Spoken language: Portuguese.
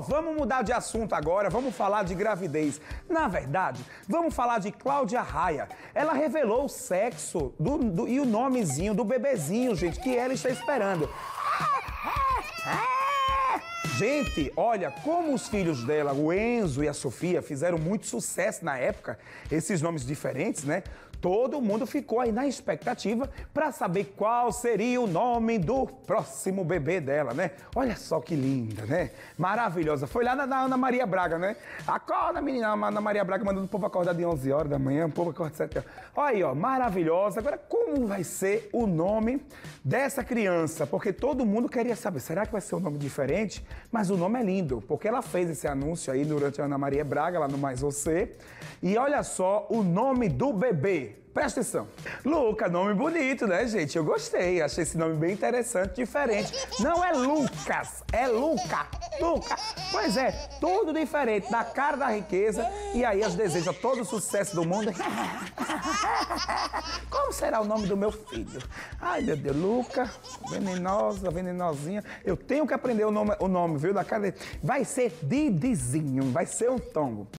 Vamos mudar de assunto agora, vamos falar de gravidez. Na verdade, vamos falar de Cláudia Raia. Ela revelou o sexo do, do, e o nomezinho do bebezinho, gente, que ela está esperando. Gente, olha, como os filhos dela, o Enzo e a Sofia, fizeram muito sucesso na época, esses nomes diferentes, né? Todo mundo ficou aí na expectativa para saber qual seria o nome do próximo bebê dela, né? Olha só que linda, né? Maravilhosa. Foi lá na, na Ana Maria Braga, né? Acorda, menina. Ana Maria Braga mandando o povo acordar de 11 horas da manhã, o povo acorda de 7 horas. Olha aí, ó, maravilhosa. Agora, como como vai ser o nome dessa criança, porque todo mundo queria saber, será que vai ser um nome diferente? Mas o nome é lindo, porque ela fez esse anúncio aí durante a Ana Maria Braga, lá no Mais Você. E olha só o nome do bebê. Presta atenção. Luca, nome bonito, né, gente? Eu gostei. Achei esse nome bem interessante, diferente. Não é Lucas, é Luca. Luca. Pois é, tudo diferente, da cara da riqueza. E aí as deseja todo o sucesso do mundo. Como será o nome do meu filho? Ai, meu Deus, Luca, venenosa, venenosinha. Eu tenho que aprender o nome, o nome viu, da cara dele. Vai ser Didizinho, vai ser um tongo.